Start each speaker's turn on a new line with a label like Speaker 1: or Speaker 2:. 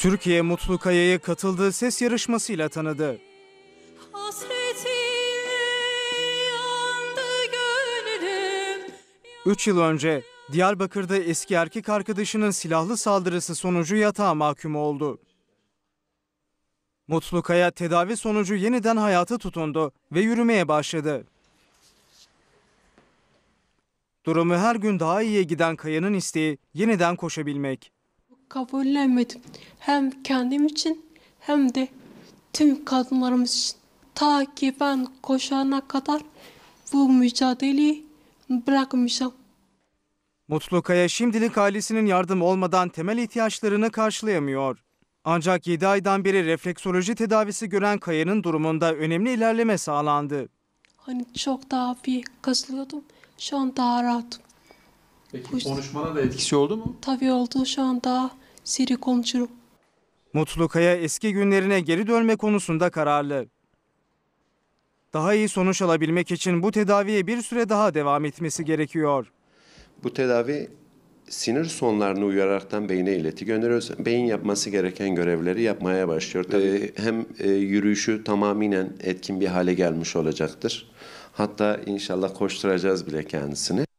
Speaker 1: Türkiye Mutlu Kaya'yı katıldığı ses yarışmasıyla tanıdı. Üç yıl önce Diyarbakır'da eski erkek arkadaşının silahlı saldırısı sonucu yatağa mahkum oldu. Mutlu Kaya tedavi sonucu yeniden hayata tutundu ve yürümeye başladı. Durumu her gün daha iyiye giden Kaya'nın isteği yeniden koşabilmek
Speaker 2: kabullenmedim. Hem kendim için hem de tüm kadınlarımız için. Ta ki ben koşana kadar bu mücadeleyi bırakmayacağım.
Speaker 1: Mutlu Kaya şimdilik ailesinin yardım olmadan temel ihtiyaçlarını karşılayamıyor. Ancak 7 aydan beri refleksoloji tedavisi gören Kaya'nın durumunda önemli ilerleme sağlandı.
Speaker 2: Hani çok daha bir kasılıyordum. Şu an daha rahatım.
Speaker 1: Peki konuşmana da etkisi oldu mu?
Speaker 2: Tabii oldu şu anda Siri konuşurum.
Speaker 1: Mutlu Kaya eski günlerine geri dönme konusunda kararlı. Daha iyi sonuç alabilmek için bu tedaviye bir süre daha devam etmesi gerekiyor.
Speaker 3: Bu tedavi sinir sonlarını uyararaktan beyne ileti gönderiyoruz. Beyin yapması gereken görevleri yapmaya başlıyor. Tabii ee, hem e, yürüyüşü tamamen etkin bir hale
Speaker 1: gelmiş olacaktır. Hatta inşallah koşturacağız bile kendisini.